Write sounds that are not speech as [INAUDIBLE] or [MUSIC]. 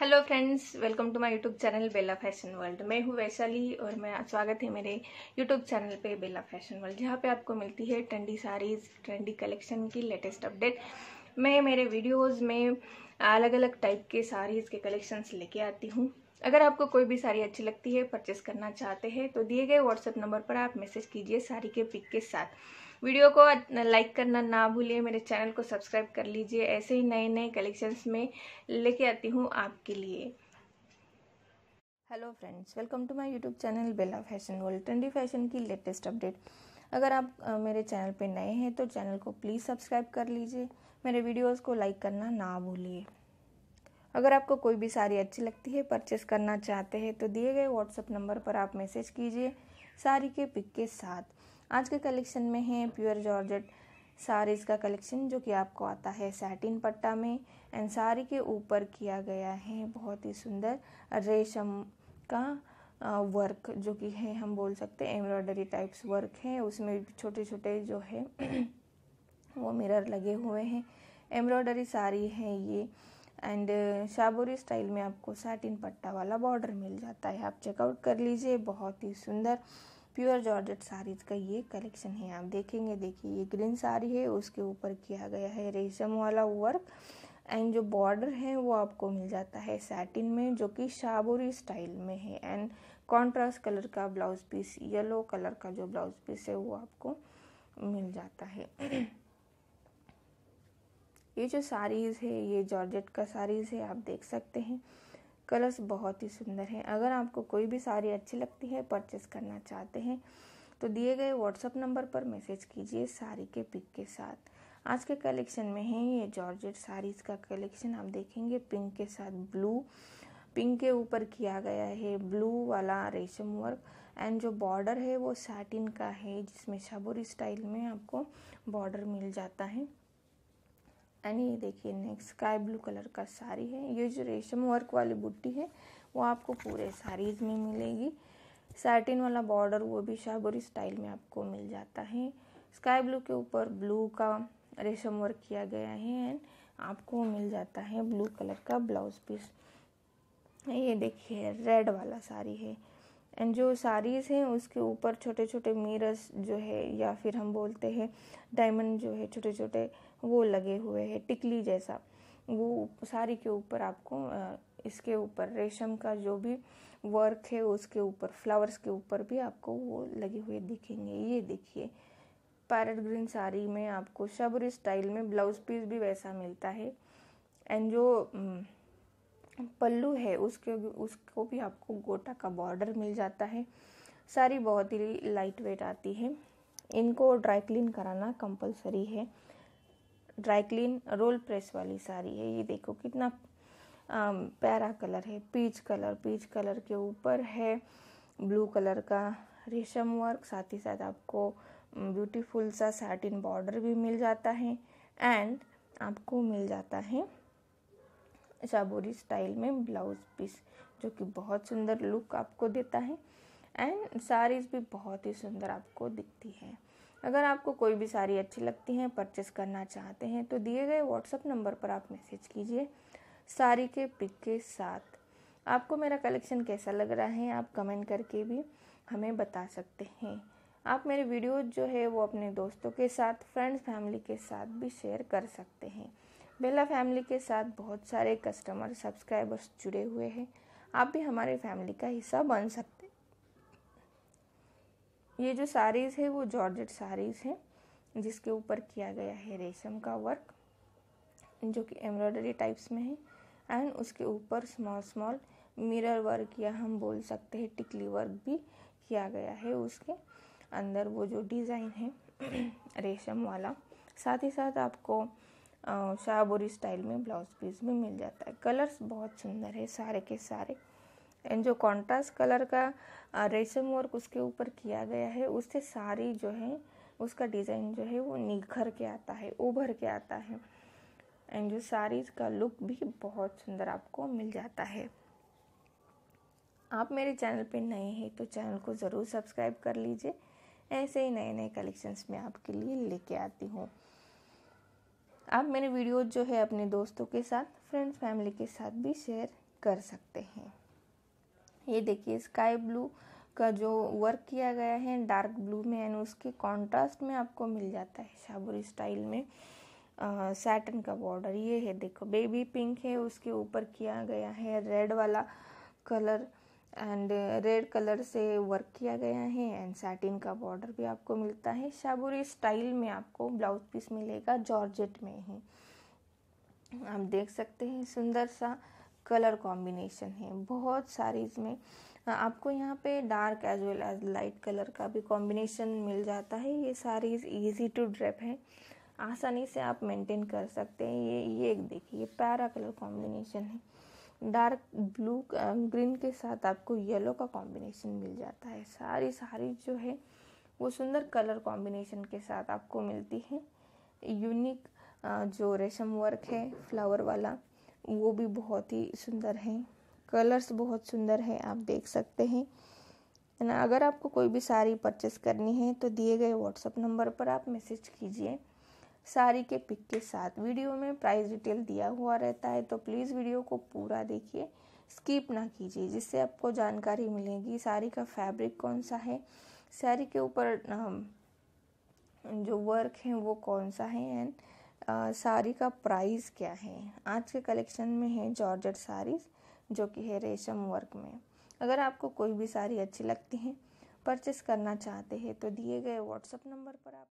hello friends welcome to my YouTube channel Bela fashion world मैं हूँ वैशाली और मैं स्वागत है मेरे यूट्यूब चैनल पे बेला फैशन वर्ल्ड जहाँ पे आपको मिलती है ट्रेंडी साड़ीज़ ट्रेंडी कलेक्शन की लेटेस्ट अपडेट मैं मेरे वीडियोस में अलग अलग टाइप के साड़ीज़ के कलेक्शंस लेके आती हूँ अगर आपको कोई भी साड़ी अच्छी लगती है परचेस करना चाहते हैं तो दिए गए व्हाट्सएप नंबर पर आप मैसेज कीजिए साड़ी के पिक के साथ वीडियो को लाइक करना ना भूलिए मेरे चैनल को सब्सक्राइब कर लीजिए ऐसे ही नए नए कलेक्शंस में लेके आती हूँ आपके लिए hello friends welcome to my YouTube channel Bela fashion world trendy fashion की लेटेस्ट अपडेट अगर आप मेरे चैनल पे नए हैं तो चैनल को प्लीज़ सब्सक्राइब कर लीजिए मेरे वीडियोज को लाइक करना ना भूलिए अगर आपको कोई भी साड़ी अच्छी लगती है परचेस करना चाहते हैं तो दिए गए व्हाट्सअप नंबर पर आप मैसेज कीजिए साड़ी के पिक के साथ आज के कलेक्शन में है प्योर जॉर्ज साड़ीज़ का कलेक्शन जो कि आपको आता है सैटिन पट्टा में एंड साड़ी के ऊपर किया गया है बहुत ही सुंदर रेशम का वर्क जो कि है हम बोल सकते हैं एम्ब्रॉयडरी टाइप्स वर्क है उसमें छोटे छोटे जो है [CLEARS THROAT] वो मिरर लगे हुए हैं एम्ब्रॉयडरी साड़ी है ये एंड शाबोरी स्टाइल में आपको सैटिन पट्टा वाला बॉर्डर मिल जाता है आप चेकआउट कर लीजिए बहुत ही सुंदर प्योर जॉर्जेट साड़ीज़ का ये कलेक्शन है आप देखेंगे देखिए ये ग्रीन साड़ी है उसके ऊपर किया गया है रेशम वाला वर्क एंड जो बॉर्डर है वो आपको मिल जाता है सैटिन में जो कि शाबोरी स्टाइल में है एंड कॉन्ट्रास्ट कलर का ब्लाउज पीस येलो कलर का जो ब्लाउज पीस है वो आपको मिल जाता है [CLEARS THROAT] ये जो साड़ीज़ है ये जॉर्जेट का साड़ीज़ है आप देख सकते हैं कलर्स बहुत ही सुंदर हैं अगर आपको कोई भी साड़ी अच्छी लगती है परचेस करना चाहते हैं तो दिए गए व्हाट्सअप नंबर पर मैसेज कीजिए साड़ी के पिक के साथ आज के कलेक्शन में है ये जॉर्जेट साड़ीज़ का कलेक्शन आप देखेंगे पिंक के साथ ब्लू पिंक के ऊपर किया गया है ब्लू वाला रेशम वर्क एंड जो बॉर्डर है वो सैटिन का है जिसमें शाबोरी स्टाइल में आपको बॉर्डर मिल जाता है एंड ये देखिए नेक्स्ट स्काई ब्लू कलर का साड़ी है ये जो रेशम वर्क वाली बुट्टी है वो आपको पूरे साड़ीज़ में मिलेगी सैटिन वाला बॉर्डर वो भी शाहबरी स्टाइल में आपको मिल जाता है स्काई ब्लू के ऊपर ब्लू का रेशम वर्क किया गया है एंड आपको मिल जाता है ब्लू कलर का ब्लाउज पीस ये देखिए रेड वाला साड़ी है एंड जो साड़ीज़ हैं उसके ऊपर छोटे छोटे मिरर्स जो है या फिर हम बोलते हैं डायमंड जो है छोटे छोटे वो लगे हुए हैं टिकली जैसा वो साड़ी के ऊपर आपको इसके ऊपर रेशम का जो भी वर्क है उसके ऊपर फ्लावर्स के ऊपर भी आपको वो लगे हुए दिखेंगे ये देखिए पैरट ग्रीन साड़ी में आपको शबरी स्टाइल में ब्लाउज पीस भी वैसा मिलता है एंड जो पल्लू है उसके उसको भी आपको गोटा का बॉर्डर मिल जाता है साड़ी बहुत ही लाइट वेट आती है इनको ड्राई क्लीन कराना कंपलसरी है ड्राई क्लीन रोल प्रेस वाली साड़ी है ये देखो कितना प्यारा कलर है पीच कलर पीच कलर के ऊपर है ब्लू कलर का रेशम वर्क साथ ही साथ आपको ब्यूटीफुल सा साटिन बॉर्डर भी मिल जाता है एंड आपको मिल जाता है शाबोरी स्टाइल में ब्लाउज पीस जो कि बहुत सुंदर लुक आपको देता है एंड साड़ीज़ भी बहुत ही सुंदर आपको दिखती है अगर आपको कोई भी साड़ी अच्छी लगती हैं परचेस करना चाहते हैं तो दिए गए व्हाट्सअप नंबर पर आप मैसेज कीजिए साड़ी के पिक के साथ आपको मेरा कलेक्शन कैसा लग रहा है आप कमेंट करके भी हमें बता सकते हैं आप मेरे वीडियो जो है वो अपने दोस्तों के साथ फ्रेंड्स फैमिली के साथ भी शेयर कर सकते हैं बेला फैमिली के साथ बहुत सारे कस्टमर सब्सक्राइबर्स जुड़े हुए हैं आप भी हमारे फैमिली का हिस्सा बन सकते ये जो साड़ीज़ है वो जॉर्जेट साड़ीज़ हैं जिसके ऊपर किया गया है रेशम का वर्क जो कि एम्ब्रॉयडरी टाइप्स में है एंड उसके ऊपर स्मॉल स्मॉल मिरर वर्क या हम बोल सकते हैं टिकली वर्क भी किया गया है उसके अंदर वो जो डिज़ाइन है [CLEARS THROAT] रेशम वाला साथ ही साथ आपको शाहबोरी स्टाइल में ब्लाउज पीस भी मिल जाता है कलर्स बहुत सुंदर है सारे के सारे एंड जो कॉन्ट्रास्ट कलर का रेशम वर्क उसके ऊपर किया गया है उससे सारी जो है उसका डिज़ाइन जो है वो निखर के आता है उभर के आता है एंड जो साड़ीज़ का लुक भी बहुत सुंदर आपको मिल जाता है आप मेरे चैनल पे नए हैं तो चैनल को ज़रूर सब्सक्राइब कर लीजिए ऐसे ही नए नए कलेक्शंस में आपके लिए लेके आती हूँ आप मेरे वीडियो जो है अपने दोस्तों के साथ फ्रेंड्स फैमिली के साथ भी शेयर कर सकते हैं ये देखिए स्काई ब्लू का जो वर्क किया गया है डार्क ब्लू में एंड उसके कॉन्ट्रास्ट में आपको मिल जाता है शाबुरी स्टाइल में सैटन का बॉर्डर ये है देखो बेबी पिंक है उसके ऊपर किया गया है रेड वाला कलर एंड रेड कलर से वर्क किया गया है एंड सैटिन का बॉर्डर भी आपको मिलता है शाबुरी स्टाइल में आपको ब्लाउज पीस मिलेगा जॉर्जेट में ही आप देख सकते हैं सुंदर सा कलर कॉम्बिनेशन है बहुत सारी इसमें हाँ, आपको यहाँ पे dark as well as light colour का भी कॉम्बिनेशन मिल जाता है ये सारीज इजी टू ड्रेप है आसानी से आप मेंटेन कर सकते हैं ये ये एक देखिए पैरा कलर कॉम्बिनेशन है डार्क ब्लू ग्रीन के साथ आपको येलो का कॉम्बिनेशन मिल जाता है सारी सारी जो है वो सुंदर कलर कॉम्बिनेशन के साथ आपको मिलती है यूनिक जो रेशम वर्क है फ्लावर वाला वो भी बहुत ही सुंदर हैं कलर्स बहुत सुंदर हैं आप देख सकते हैं ना अगर आपको कोई भी साड़ी परचेस करनी है तो दिए गए व्हाट्सअप नंबर पर आप मैसेज कीजिए साड़ी के पिक के साथ वीडियो में प्राइस डिटेल दिया हुआ रहता है तो प्लीज़ वीडियो को पूरा देखिए स्किप ना कीजिए जिससे आपको जानकारी मिलेगी साड़ी का फैब्रिक कौन सा है साड़ी के ऊपर जो वर्क है वो कौन सा है एंड साड़ी का प्राइस क्या है आज के कलेक्शन में है जॉर्जेट साड़ी जो कि है रेशम वर्क में अगर आपको कोई भी साड़ी अच्छी लगती है परचेस करना चाहते हैं तो दिए गए व्हाट्सएप नंबर पर आप